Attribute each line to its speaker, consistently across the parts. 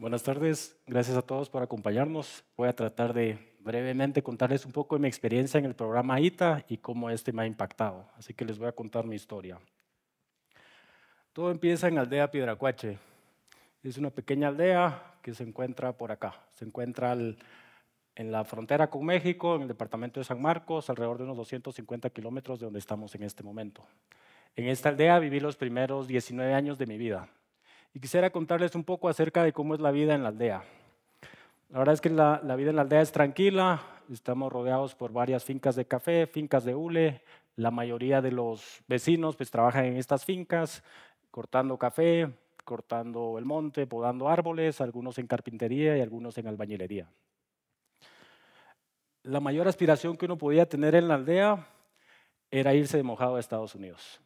Speaker 1: Buenas tardes, gracias a todos por acompañarnos. Voy a tratar de brevemente contarles un poco de mi experiencia en el programa ITA y cómo este me ha impactado. Así que les voy a contar mi historia. Todo empieza en Aldea Piedracuache. Es una pequeña aldea que se encuentra por acá. Se encuentra en la frontera con México, en el departamento de San Marcos, alrededor de unos 250 kilómetros de donde estamos en este momento. En esta aldea viví los primeros 19 años de mi vida y quisiera contarles un poco acerca de cómo es la vida en la aldea. La verdad es que la, vida en la aldea es tranquila, estamos rodeados por varias fincas de café, fincas de hule, la mayoría de los vecinos pues trabajan en estas fincas, cortando café, cortando el monte, podando árboles, algunos en carpintería y algunos en albañilería. La mayor aspiración que uno podía tener en la aldea era irse de mojado a Estados Unidos.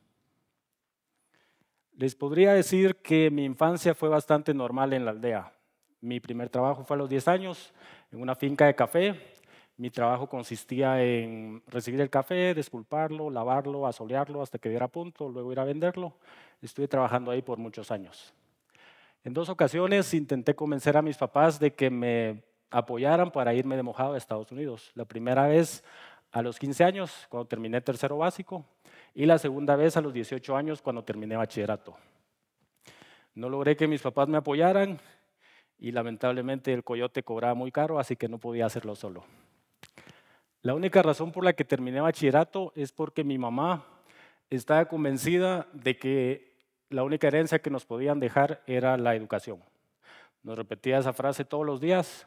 Speaker 1: Les podría decir que mi infancia fue bastante normal en la aldea. Mi primer trabajo fue a los 10 años en una finca de café. Mi trabajo consistía en recibir el café, desculparlo, lavarlo, asolearlo hasta que diera punto, luego ir a venderlo. Estuve trabajando ahí por muchos años. En dos ocasiones intenté convencer a mis papás de que me apoyaran para irme de mojado a Estados Unidos. La primera vez a los 15 años, cuando terminé tercero básico, y la segunda vez a los 18 años cuando terminé bachillerato. No logré que mis papás me apoyaran y lamentablemente el coyote cobraba muy caro, así que no podía hacerlo solo. La única razón por la que terminé bachillerato es porque mi mamá estaba convencida de que la única herencia que nos podían dejar era la educación. Nos repetía esa frase todos los días,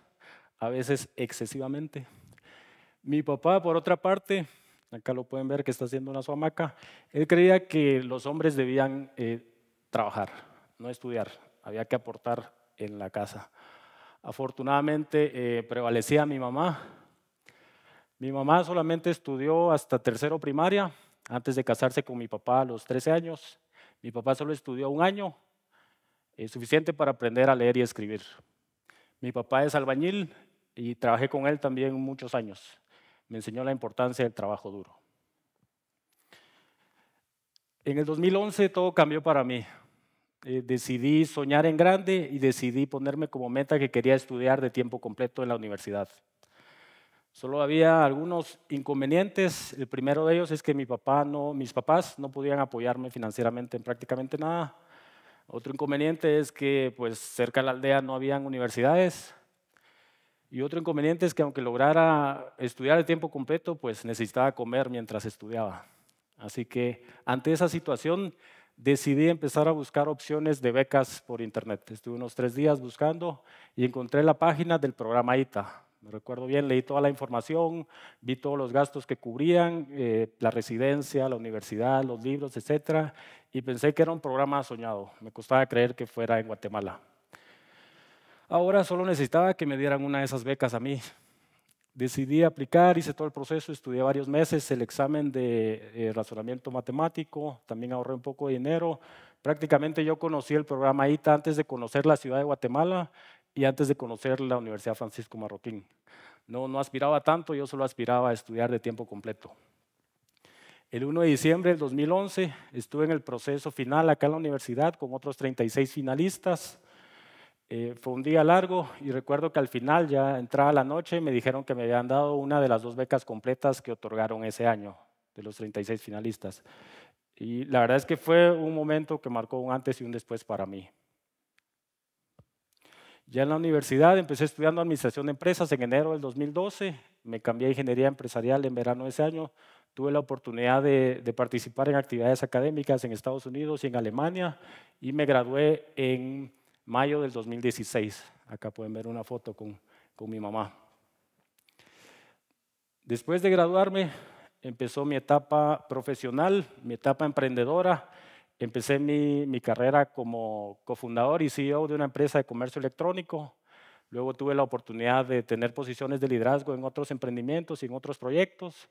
Speaker 1: a veces excesivamente. Mi papá, por otra parte, Acá lo pueden ver que está haciendo una suamaca. Él creía que los hombres debían eh, trabajar, no estudiar. Había que aportar en la casa. Afortunadamente eh, prevalecía mi mamá. Mi mamá solamente estudió hasta tercero primaria, antes de casarse con mi papá a los 13 años. Mi papá solo estudió un año, eh, suficiente para aprender a leer y escribir. Mi papá es albañil y trabajé con él también muchos años me enseñó la importancia del trabajo duro. En el 2011 todo cambió para mí. Eh, decidí soñar en grande y decidí ponerme como meta que quería estudiar de tiempo completo en la universidad. Solo había algunos inconvenientes. El primero de ellos es que mi papá no, mis papás no podían apoyarme financieramente en prácticamente nada. Otro inconveniente es que pues, cerca de la aldea no habían universidades. Y otro inconveniente es que aunque lograra estudiar el tiempo completo, pues necesitaba comer mientras estudiaba. Así que ante esa situación decidí empezar a buscar opciones de becas por internet. Estuve unos tres días buscando y encontré la página del programa ITA. Me recuerdo bien, leí toda la información, vi todos los gastos que cubrían, eh, la residencia, la universidad, los libros, etc. Y pensé que era un programa soñado. Me costaba creer que fuera en Guatemala. Ahora solo necesitaba que me dieran una de esas becas a mí. Decidí aplicar, hice todo el proceso, estudié varios meses el examen de eh, razonamiento matemático, también ahorré un poco de dinero. Prácticamente yo conocí el programa ITA antes de conocer la ciudad de Guatemala y antes de conocer la Universidad Francisco Marroquín. No, no aspiraba tanto, yo solo aspiraba a estudiar de tiempo completo. El 1 de diciembre del 2011 estuve en el proceso final acá en la universidad con otros 36 finalistas. Eh, fue un día largo y recuerdo que al final, ya entrada la noche, me dijeron que me habían dado una de las dos becas completas que otorgaron ese año, de los 36 finalistas. Y la verdad es que fue un momento que marcó un antes y un después para mí. Ya en la universidad empecé estudiando Administración de Empresas en enero del 2012, me cambié a Ingeniería Empresarial en verano de ese año, tuve la oportunidad de, participar en actividades académicas en Estados Unidos y en Alemania y me gradué en mayo del 2016. Acá pueden ver una foto con, con mi mamá. Después de graduarme, empezó mi etapa profesional, mi etapa emprendedora. Empecé mi, mi, carrera como cofundador y CEO de una empresa de comercio electrónico. Luego tuve la oportunidad de tener posiciones de liderazgo en otros emprendimientos y en otros proyectos.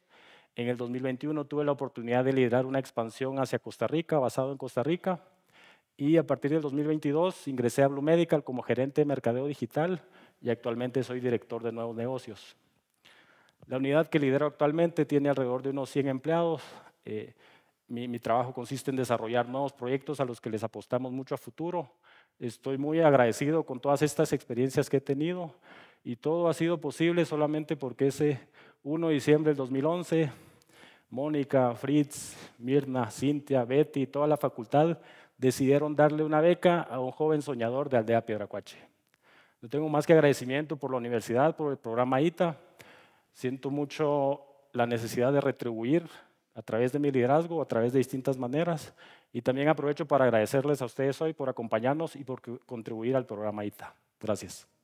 Speaker 1: En el 2021 tuve la oportunidad de liderar una expansión hacia Costa Rica, basado en Costa Rica y a partir del 2022 ingresé a Blue Medical como gerente de mercadeo digital y actualmente soy director de nuevos negocios. La unidad que lidero actualmente tiene alrededor de unos 100 empleados. Eh, mi, mi, trabajo consiste en desarrollar nuevos proyectos a los que les apostamos mucho a futuro. Estoy muy agradecido con todas estas experiencias que he tenido y todo ha sido posible solamente porque ese 1 de diciembre del 2011, Mónica, Fritz, Mirna, Cintia, Betty, y toda la facultad decidieron darle una beca a un joven soñador de Aldea Piedracuache. No tengo más que agradecimiento por la universidad, por el programa ITA. Siento mucho la necesidad de retribuir a través de mi liderazgo, a través de distintas maneras. Y también aprovecho para agradecerles a ustedes hoy por acompañarnos y por contribuir al programa ITA. Gracias.